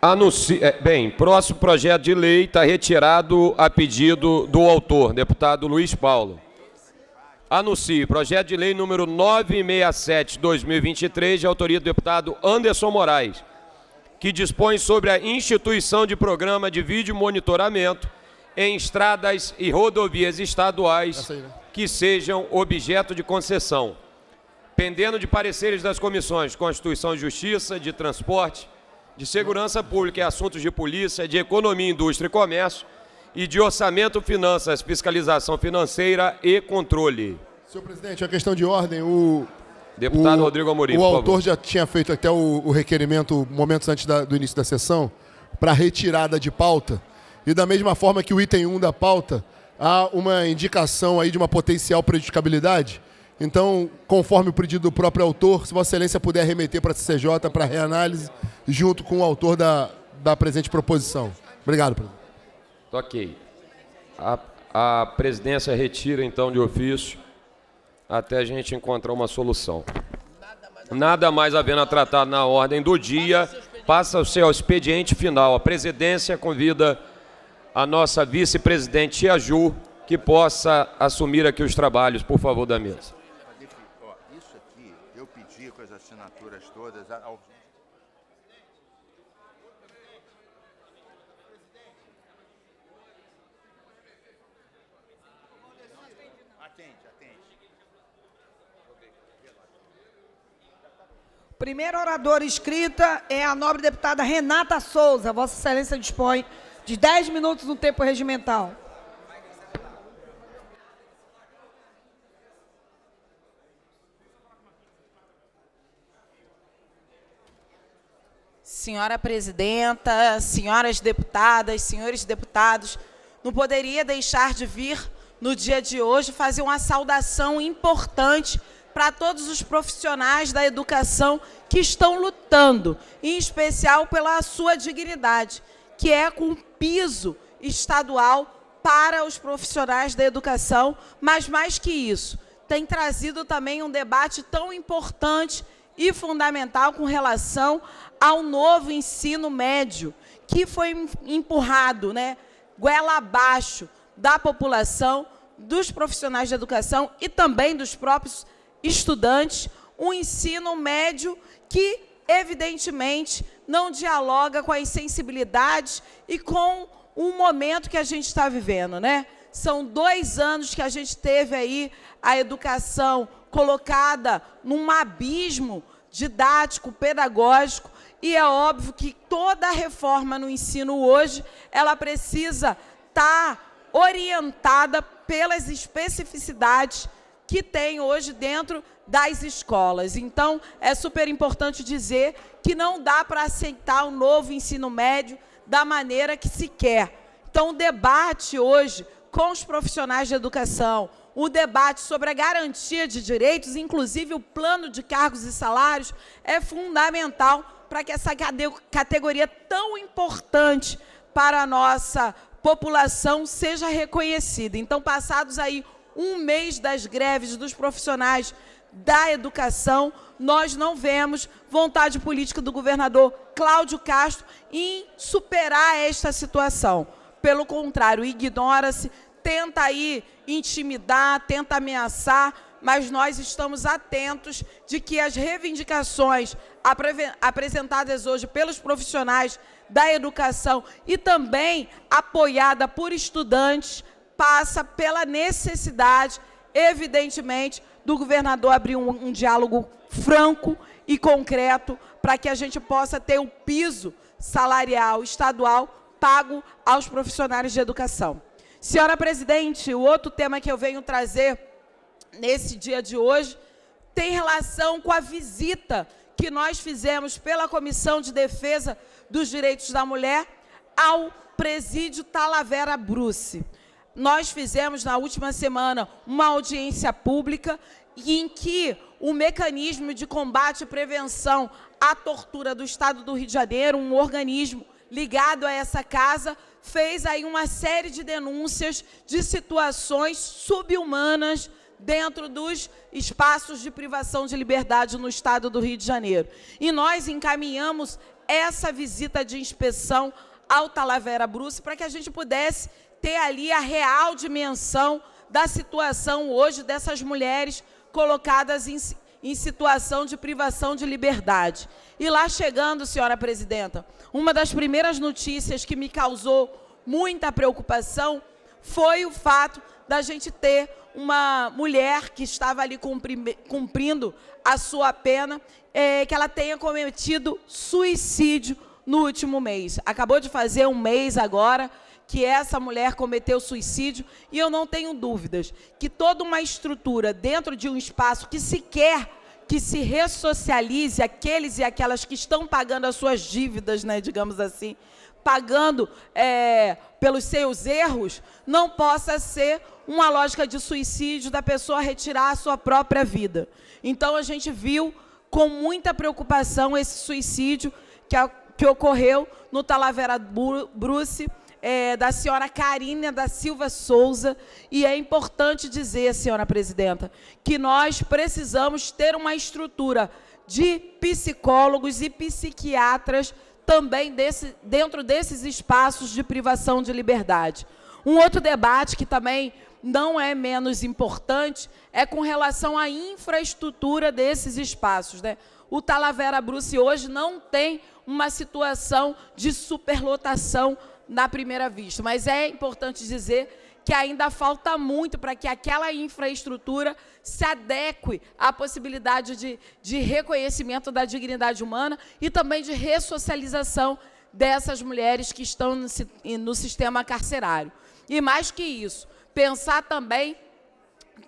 Anuncia... É, bem, próximo projeto de lei está retirado a pedido do autor, deputado Luiz Paulo. Anuncie projeto de lei número 967-2023, de autoria do deputado Anderson Moraes, que dispõe sobre a instituição de programa de vídeo monitoramento em estradas e rodovias estaduais né? que sejam objeto de concessão. Pendendo de pareceres das comissões Constituição e Justiça, de Transporte, de Segurança Pública e Assuntos de Polícia, de Economia, Indústria e Comércio e de Orçamento, Finanças, Fiscalização Financeira e Controle. Senhor presidente, a questão de ordem, o Deputado o, Rodrigo Amorim. O autor já tinha feito até o, o requerimento momentos antes da, do início da sessão para retirada de pauta. E da mesma forma que o item 1 da pauta, há uma indicação aí de uma potencial prejudicabilidade. Então, conforme o pedido do próprio autor, se Vossa Excelência puder remeter para a CCJ para reanálise, junto com o autor da, da presente proposição. Obrigado, presidente. Tá ok. A, a presidência retira, então, de ofício até a gente encontrar uma solução. Nada mais havendo a tratar na ordem do dia, passa o seu expediente final. A presidência convida a nossa vice-presidente Tia Ju, que possa assumir aqui os trabalhos, por favor, da mesa. Isso aqui, eu pedi com as assinaturas todas ao... Primeira oradora escrita é a nobre deputada Renata Souza. Vossa Excelência dispõe de 10 minutos no tempo regimental. Senhora presidenta, senhoras deputadas, senhores deputados, não poderia deixar de vir no dia de hoje fazer uma saudação importante para todos os profissionais da educação que estão lutando, em especial pela sua dignidade, que é cumprir piso estadual para os profissionais da educação, mas mais que isso, tem trazido também um debate tão importante e fundamental com relação ao novo ensino médio, que foi empurrado, né, goela abaixo da população, dos profissionais de educação e também dos próprios estudantes, um ensino médio que evidentemente, não dialoga com as sensibilidades e com o momento que a gente está vivendo, né? São dois anos que a gente teve aí a educação colocada num abismo didático, pedagógico, e é óbvio que toda reforma no ensino hoje, ela precisa estar tá orientada pelas especificidades que tem hoje dentro das escolas. Então, é super importante dizer que não dá para aceitar o novo ensino médio da maneira que se quer. Então, o debate hoje com os profissionais de educação, o debate sobre a garantia de direitos, inclusive o plano de cargos e salários, é fundamental para que essa categoria tão importante para a nossa população seja reconhecida. Então, passados aí um mês das greves dos profissionais da educação, nós não vemos vontade política do governador Cláudio Castro em superar esta situação. Pelo contrário, ignora-se, tenta aí intimidar, tenta ameaçar, mas nós estamos atentos de que as reivindicações apresentadas hoje pelos profissionais da educação e também apoiada por estudantes passa pela necessidade, evidentemente, do governador abrir um, um diálogo franco e concreto para que a gente possa ter o um piso salarial estadual pago aos profissionais de educação. Senhora presidente, o outro tema que eu venho trazer nesse dia de hoje tem relação com a visita que nós fizemos pela Comissão de Defesa dos Direitos da Mulher ao presídio Talavera Bruce nós fizemos na última semana uma audiência pública em que o mecanismo de combate e prevenção à tortura do Estado do Rio de Janeiro, um organismo ligado a essa casa, fez aí uma série de denúncias de situações subhumanas dentro dos espaços de privação de liberdade no Estado do Rio de Janeiro. E nós encaminhamos essa visita de inspeção ao Talavera Bruce para que a gente pudesse ter ali a real dimensão da situação hoje dessas mulheres colocadas em, em situação de privação de liberdade. E lá chegando, senhora presidenta, uma das primeiras notícias que me causou muita preocupação foi o fato da gente ter uma mulher que estava ali cumprindo a sua pena, é, que ela tenha cometido suicídio no último mês. Acabou de fazer um mês agora que essa mulher cometeu suicídio e eu não tenho dúvidas que toda uma estrutura dentro de um espaço que sequer que se ressocialize aqueles e aquelas que estão pagando as suas dívidas, né, digamos assim, pagando é, pelos seus erros, não possa ser uma lógica de suicídio da pessoa retirar a sua própria vida. Então a gente viu com muita preocupação esse suicídio que, a, que ocorreu no Talavera Bruce é, da senhora Carina da Silva Souza, e é importante dizer, senhora presidenta, que nós precisamos ter uma estrutura de psicólogos e psiquiatras também desse, dentro desses espaços de privação de liberdade. Um outro debate que também não é menos importante é com relação à infraestrutura desses espaços. Né? O Talavera Bruce hoje não tem uma situação de superlotação na primeira vista. Mas é importante dizer que ainda falta muito para que aquela infraestrutura se adeque à possibilidade de, de reconhecimento da dignidade humana e também de ressocialização dessas mulheres que estão no, no sistema carcerário. E mais que isso, pensar também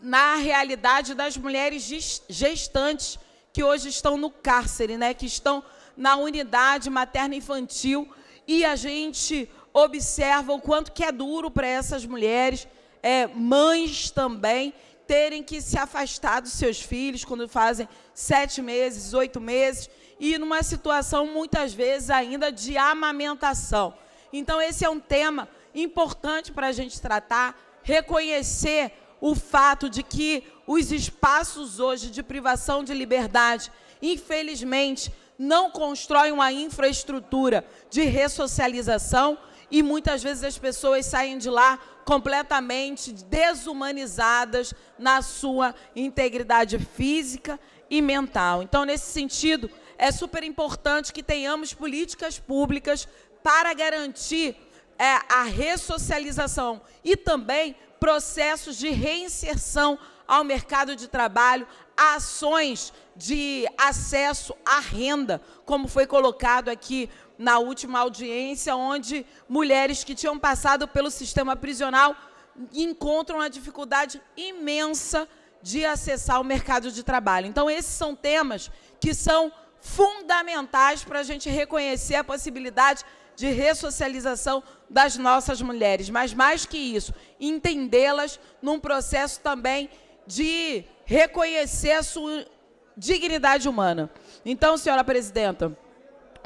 na realidade das mulheres gestantes que hoje estão no cárcere, né, que estão na unidade materna infantil e a gente observam o quanto que é duro para essas mulheres, é, mães também, terem que se afastar dos seus filhos quando fazem sete meses, oito meses, e numa situação muitas vezes ainda de amamentação. Então, esse é um tema importante para a gente tratar, reconhecer o fato de que os espaços hoje de privação de liberdade, infelizmente, não constroem uma infraestrutura de ressocialização e muitas vezes as pessoas saem de lá completamente desumanizadas na sua integridade física e mental. Então, nesse sentido, é super importante que tenhamos políticas públicas para garantir é, a ressocialização e também processos de reinserção ao mercado de trabalho, ações de acesso à renda, como foi colocado aqui na última audiência, onde mulheres que tinham passado pelo sistema prisional encontram uma dificuldade imensa de acessar o mercado de trabalho. Então, esses são temas que são fundamentais para a gente reconhecer a possibilidade de ressocialização das nossas mulheres, mas mais que isso, entendê-las num processo também de reconhecer a sua dignidade humana. Então, senhora presidenta,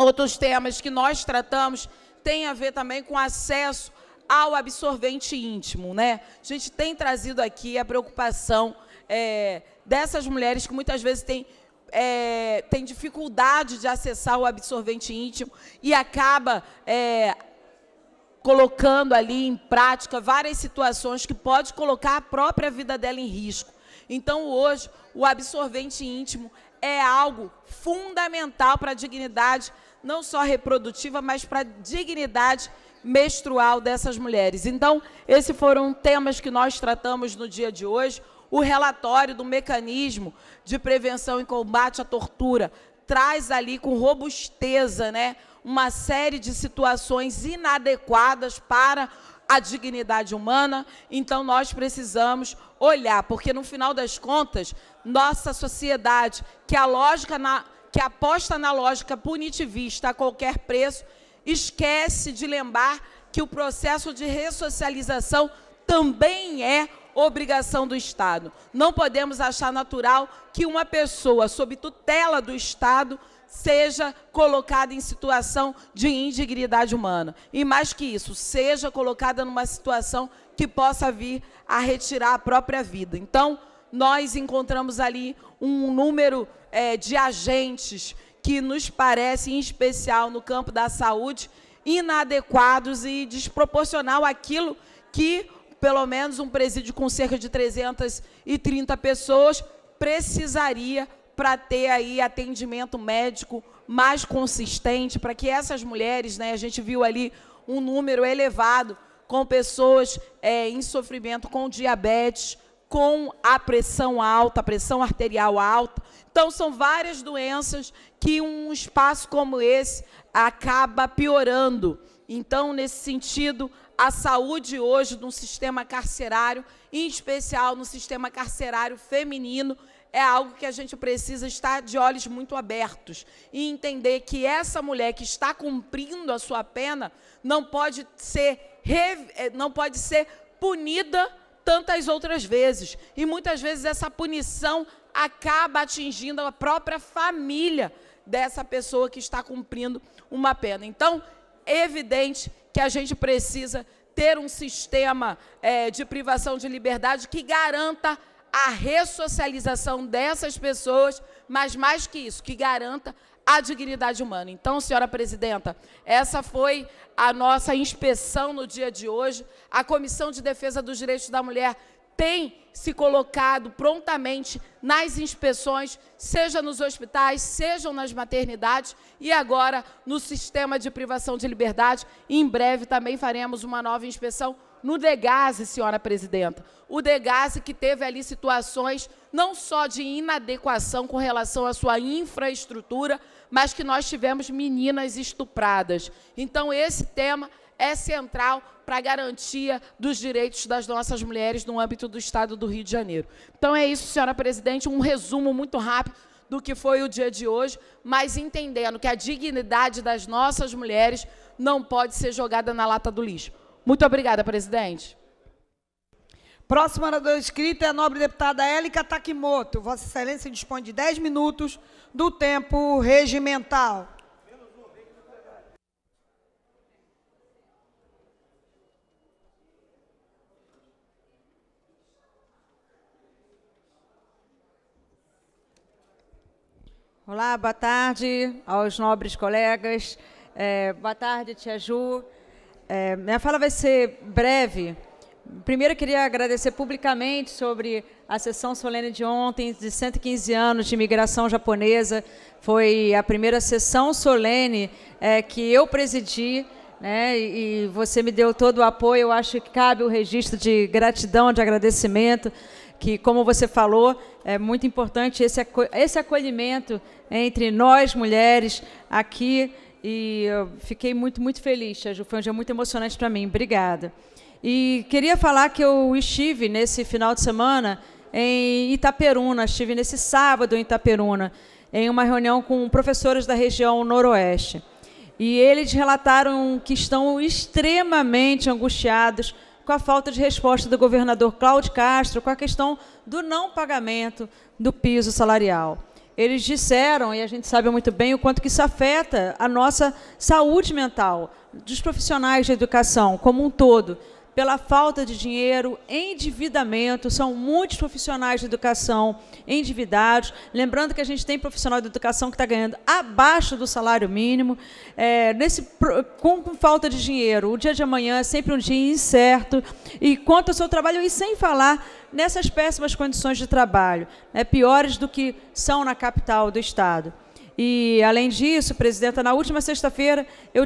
outros temas que nós tratamos têm a ver também com acesso ao absorvente íntimo, né? A gente tem trazido aqui a preocupação é, dessas mulheres que muitas vezes têm, é, têm dificuldade de acessar o absorvente íntimo e acaba é, colocando ali em prática várias situações que pode colocar a própria vida dela em risco. Então, hoje, o absorvente íntimo é algo fundamental para a dignidade não só reprodutiva, mas para a dignidade menstrual dessas mulheres. Então, esses foram temas que nós tratamos no dia de hoje. O relatório do mecanismo de prevenção e combate à tortura traz ali com robusteza, né, uma série de situações inadequadas para a dignidade humana. Então nós precisamos olhar, porque no final das contas, nossa sociedade, que é a lógica na que aposta na lógica punitivista a qualquer preço, esquece de lembrar que o processo de ressocialização também é obrigação do Estado. Não podemos achar natural que uma pessoa sob tutela do Estado seja colocada em situação de indignidade humana. E mais que isso, seja colocada numa situação que possa vir a retirar a própria vida. Então, nós encontramos ali um número é, de agentes que nos parecem, em especial no campo da saúde, inadequados e desproporcional àquilo que, pelo menos, um presídio com cerca de 330 pessoas precisaria para ter aí atendimento médico mais consistente, para que essas mulheres, né, a gente viu ali um número elevado com pessoas é, em sofrimento com diabetes, com a pressão alta, a pressão arterial alta. Então, são várias doenças que um espaço como esse acaba piorando. Então, nesse sentido, a saúde hoje do sistema carcerário, em especial no sistema carcerário feminino, é algo que a gente precisa estar de olhos muito abertos e entender que essa mulher que está cumprindo a sua pena não pode ser, eh, não pode ser punida tantas outras vezes. E muitas vezes essa punição acaba atingindo a própria família dessa pessoa que está cumprindo uma pena. Então, é evidente que a gente precisa ter um sistema é, de privação de liberdade que garanta a ressocialização dessas pessoas, mas mais que isso, que garanta a dignidade humana. Então, senhora presidenta, essa foi a nossa inspeção no dia de hoje. A Comissão de Defesa dos Direitos da Mulher tem se colocado prontamente nas inspeções, seja nos hospitais, sejam nas maternidades e agora no sistema de privação de liberdade. Em breve também faremos uma nova inspeção no Degase, senhora presidenta. O Degase que teve ali situações não só de inadequação com relação à sua infraestrutura, mas que nós tivemos meninas estupradas. Então, esse tema é central para a garantia dos direitos das nossas mulheres no âmbito do Estado do Rio de Janeiro. Então, é isso, senhora presidente, um resumo muito rápido do que foi o dia de hoje, mas entendendo que a dignidade das nossas mulheres não pode ser jogada na lata do lixo. Muito obrigada, presidente. Próxima oradora escrita é a nobre deputada Élica Takimoto. Vossa Excelência dispõe de 10 minutos do tempo regimental. Olá, boa tarde aos nobres colegas. É, boa tarde, Tia Ju. É, minha fala vai ser breve. Primeiro, eu queria agradecer publicamente sobre a sessão solene de ontem, de 115 anos de imigração japonesa, foi a primeira sessão solene é, que eu presidi. Né, e você me deu todo o apoio. Eu acho que cabe o registro de gratidão, de agradecimento, que, como você falou, é muito importante esse, esse acolhimento entre nós mulheres aqui. E eu fiquei muito, muito feliz, Foi um dia muito emocionante para mim. Obrigada. E queria falar que eu estive nesse final de semana em Itaperuna, estive nesse sábado em Itaperuna, em uma reunião com professores da região noroeste. E eles relataram que estão extremamente angustiados com a falta de resposta do governador Cláudio Castro com a questão do não pagamento do piso salarial. Eles disseram, e a gente sabe muito bem o quanto que isso afeta a nossa saúde mental, dos profissionais de educação como um todo pela falta de dinheiro, endividamento. São muitos profissionais de educação endividados. Lembrando que a gente tem profissional de educação que está ganhando abaixo do salário mínimo, é, nesse, com, com, falta de dinheiro. O dia de amanhã é sempre um dia incerto. E quanto ao seu trabalho, e sem falar nessas péssimas condições de trabalho, né, piores do que são na capital do Estado. E, além disso, Presidenta, na última sexta-feira eu,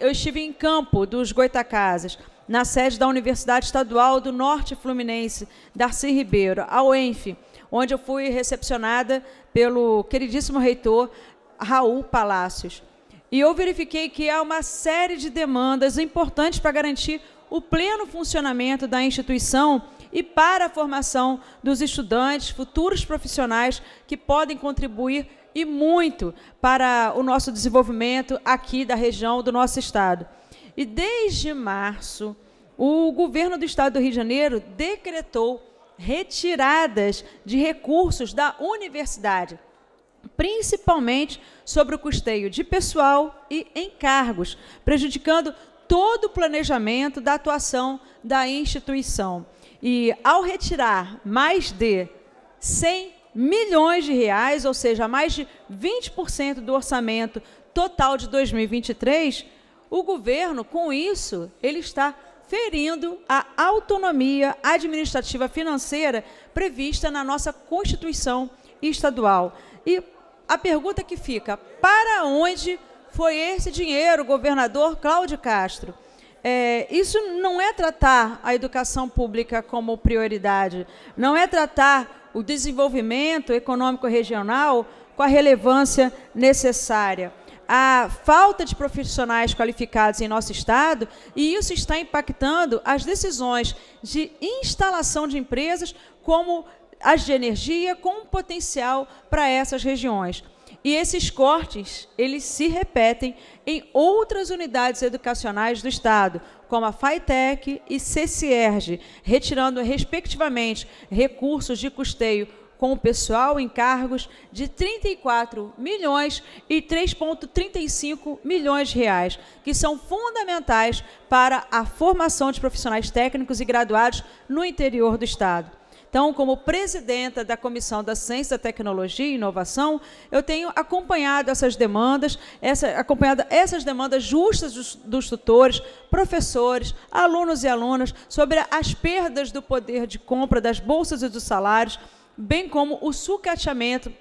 eu estive em campo dos Goitacazes na sede da Universidade Estadual do Norte Fluminense, Darcy Ribeiro, ao ENF, onde eu fui recepcionada pelo queridíssimo reitor Raul Palácios. E eu verifiquei que há uma série de demandas importantes para garantir o pleno funcionamento da instituição e para a formação dos estudantes, futuros profissionais que podem contribuir e muito para o nosso desenvolvimento aqui da região do nosso estado. E desde março, o governo do estado do Rio de Janeiro decretou retiradas de recursos da universidade, principalmente sobre o custeio de pessoal e encargos, prejudicando todo o planejamento da atuação da instituição. E ao retirar mais de 100 milhões de reais, ou seja, mais de 20% do orçamento total de 2023, o governo, com isso, ele está ferindo a autonomia administrativa financeira prevista na nossa Constituição estadual. E a pergunta que fica: para onde foi esse dinheiro, governador Cláudio Castro? É, isso não é tratar a educação pública como prioridade, não é tratar o desenvolvimento econômico regional com a relevância necessária a falta de profissionais qualificados em nosso estado e isso está impactando as decisões de instalação de empresas como as de energia com potencial para essas regiões. E esses cortes, eles se repetem em outras unidades educacionais do Estado, como a FITEC e CCERG, retirando, respectivamente, recursos de custeio com o pessoal em cargos de 34 milhões e 3,35 milhões de reais, que são fundamentais para a formação de profissionais técnicos e graduados no interior do Estado. Então, como presidenta da Comissão da Ciência, Tecnologia e Inovação, eu tenho acompanhado essas demandas, essa, acompanhado essas demandas justas dos, dos tutores, professores, alunos e alunas, sobre as perdas do poder de compra das bolsas e dos salários, bem como o sucateamento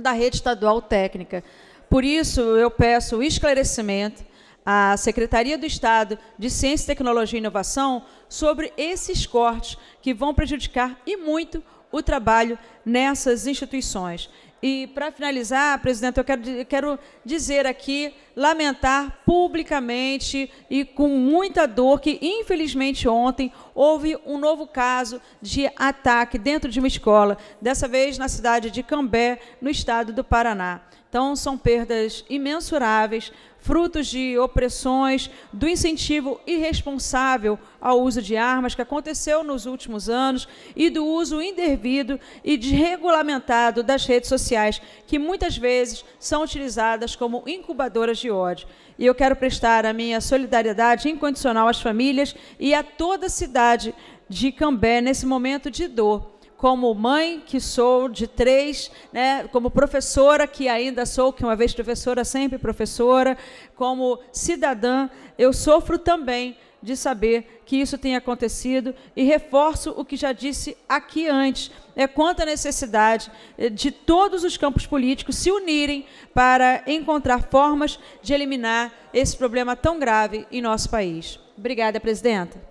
da rede estadual técnica. Por isso, eu peço esclarecimento à Secretaria do Estado de Ciência, Tecnologia e Inovação sobre esses cortes que vão prejudicar e muito o trabalho nessas instituições. E para finalizar, presidente, eu quero, eu quero dizer aqui, lamentar publicamente e com muita dor que, infelizmente, ontem houve um novo caso de ataque dentro de uma escola, dessa vez na cidade de Cambé, no estado do Paraná. Então, são perdas imensuráveis, frutos de opressões, do incentivo irresponsável ao uso de armas que aconteceu nos últimos anos e do uso indevido e desregulamentado das redes sociais, que muitas vezes são utilizadas como incubadoras de ódio. E eu quero prestar a minha solidariedade incondicional às famílias e a toda a cidade de Cambé nesse momento de dor como mãe que sou de três, né, como professora que ainda sou, que uma vez professora, sempre professora, como cidadã, eu sofro também de saber que isso tem acontecido e reforço o que já disse aqui antes. É quanto a necessidade eh, de todos os campos políticos se unirem para encontrar formas de eliminar esse problema tão grave em nosso país. Obrigada, presidenta.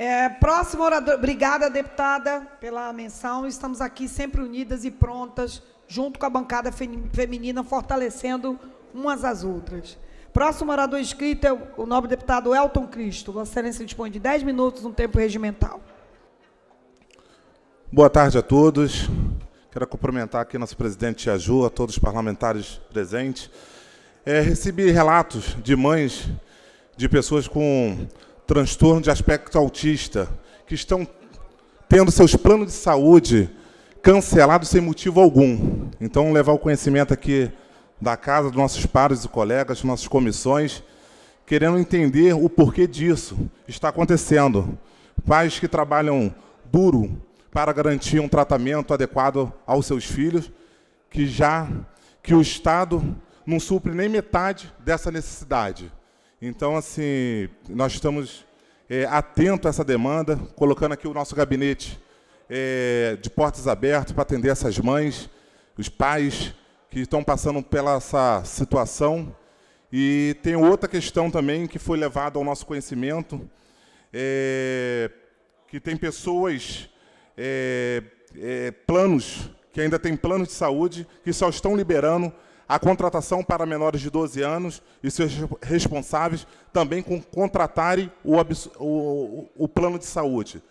É, próximo orador, obrigada, deputada, pela menção. Estamos aqui sempre unidas e prontas, junto com a bancada feminina, fortalecendo umas às outras. Próximo orador inscrito é o nobre deputado Elton Cristo. Vossa Excelência dispõe de 10 minutos, um tempo regimental. Boa tarde a todos. Quero cumprimentar aqui nosso presidente Tiaju, a todos os parlamentares presentes. É, recebi relatos de mães de pessoas com transtorno de aspecto autista, que estão tendo seus planos de saúde cancelados sem motivo algum. Então, levar o conhecimento aqui da casa, dos nossos pares e colegas, das nossas comissões, querendo entender o porquê disso está acontecendo. Pais que trabalham duro para garantir um tratamento adequado aos seus filhos, que já que o Estado não supre nem metade dessa necessidade. Então, assim, nós estamos é, atentos a essa demanda, colocando aqui o nosso gabinete é, de portas abertas para atender essas mães, os pais que estão passando pela essa situação. E tem outra questão também que foi levada ao nosso conhecimento, é, que tem pessoas, é, é planos, que ainda tem planos de saúde, que só estão liberando a contratação para menores de 12 anos e seus responsáveis também com contratarem o, o, o plano de saúde.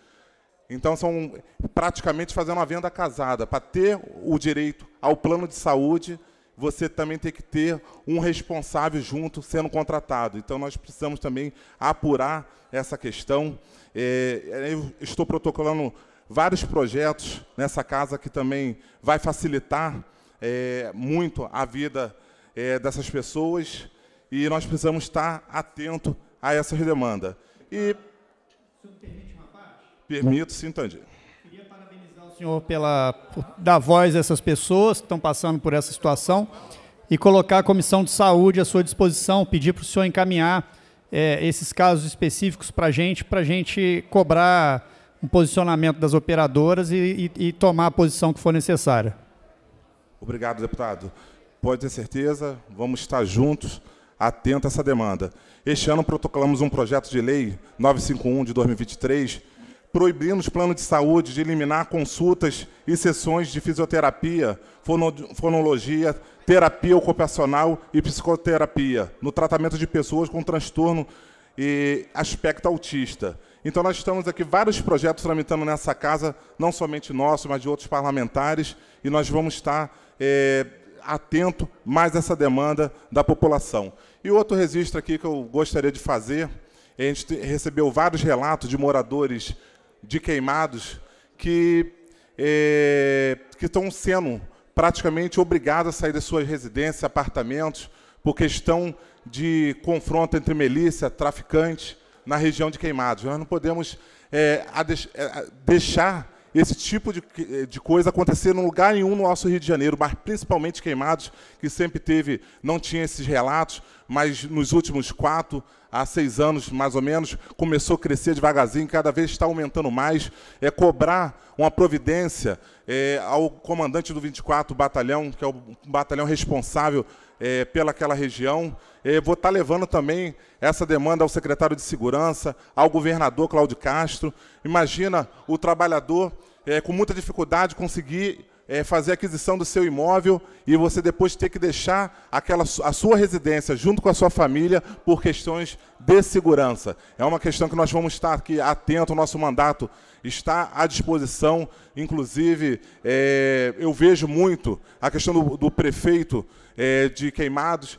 Então, são praticamente fazendo uma venda casada. Para ter o direito ao plano de saúde, você também tem que ter um responsável junto sendo contratado. Então, nós precisamos também apurar essa questão. É, eu estou protocolando vários projetos nessa casa que também vai facilitar é, muito a vida é, dessas pessoas e nós precisamos estar atento a essas demandas. E... O senhor me permite uma parte? Permito, sim, Tandir. Queria parabenizar o senhor pela, por dar voz a essas pessoas que estão passando por essa situação e colocar a Comissão de Saúde à sua disposição, pedir para o senhor encaminhar é, esses casos específicos para a gente, para a gente cobrar um posicionamento das operadoras e, e, e tomar a posição que for necessária. Obrigado, deputado. Pode ter certeza, vamos estar juntos, atentos a essa demanda. Este ano protocolamos um projeto de lei 951 de 2023, proibindo os planos de saúde de eliminar consultas e sessões de fisioterapia, fonologia, terapia ocupacional e psicoterapia no tratamento de pessoas com transtorno e aspecto autista. Então, nós estamos aqui vários projetos tramitando nessa casa, não somente nosso, mas de outros parlamentares, e nós vamos estar é, atento mais a essa demanda da população. E outro registro aqui que eu gostaria de fazer, a gente recebeu vários relatos de moradores de queimados que, é, que estão sendo praticamente obrigados a sair das suas residências, apartamentos, por questão de confronto entre milícia, traficante, na região de Queimados. Nós não podemos é, é deixar esse tipo de, eh, de coisa acontecer em lugar nenhum no nosso Rio de Janeiro, mas principalmente Queimados, que sempre teve, não tinha esses relatos, mas nos últimos quatro a seis anos, mais ou menos, começou a crescer devagarzinho, cada vez está aumentando mais. É cobrar uma providência é, ao comandante do 24 Batalhão, que é o batalhão responsável é, pelaquela região. É, vou estar tá levando também essa demanda ao secretário de Segurança, ao governador Cláudio Castro. Imagina o trabalhador é, com muita dificuldade conseguir é, fazer a aquisição do seu imóvel e você depois ter que deixar aquela, a sua residência junto com a sua família por questões de segurança. É uma questão que nós vamos estar aqui atento, o nosso mandato está à disposição. Inclusive, é, eu vejo muito a questão do, do prefeito é, de queimados,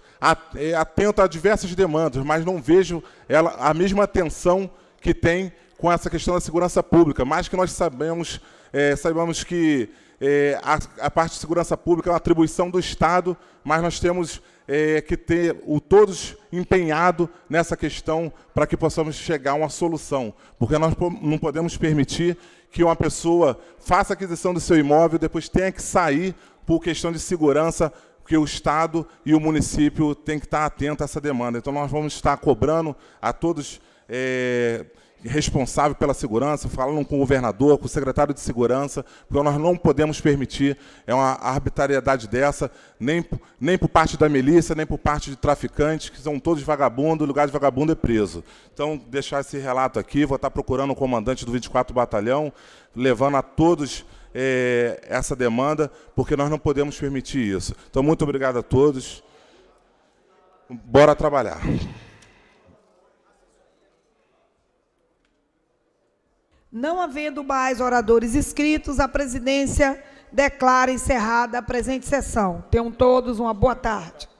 é, atento a diversas demandas, mas não vejo ela, a mesma atenção que tem com essa questão da segurança pública, mais que nós sabemos, é, sabemos que é, a, a, parte de segurança pública é uma atribuição do Estado, mas nós temos é, que ter o todos empenhado nessa questão para que possamos chegar a uma solução, porque nós não podemos permitir que uma pessoa faça aquisição do seu imóvel, depois tenha que sair por questão de segurança que o Estado e o município têm que estar atentos a essa demanda. Então, nós vamos estar cobrando a todos é, responsáveis pela segurança, falando com o governador, com o secretário de segurança, porque nós não podemos permitir é uma arbitrariedade dessa, nem, nem por parte da milícia, nem por parte de traficantes, que são todos vagabundos, lugar de vagabundo é preso. Então, deixar esse relato aqui, vou estar procurando o comandante do 24 Batalhão, levando a todos é, essa demanda, porque nós não podemos permitir isso. Então, muito obrigado a todos. Bora trabalhar. Não havendo mais oradores inscritos, a presidência declara encerrada a presente sessão. Tenham todos uma boa tarde.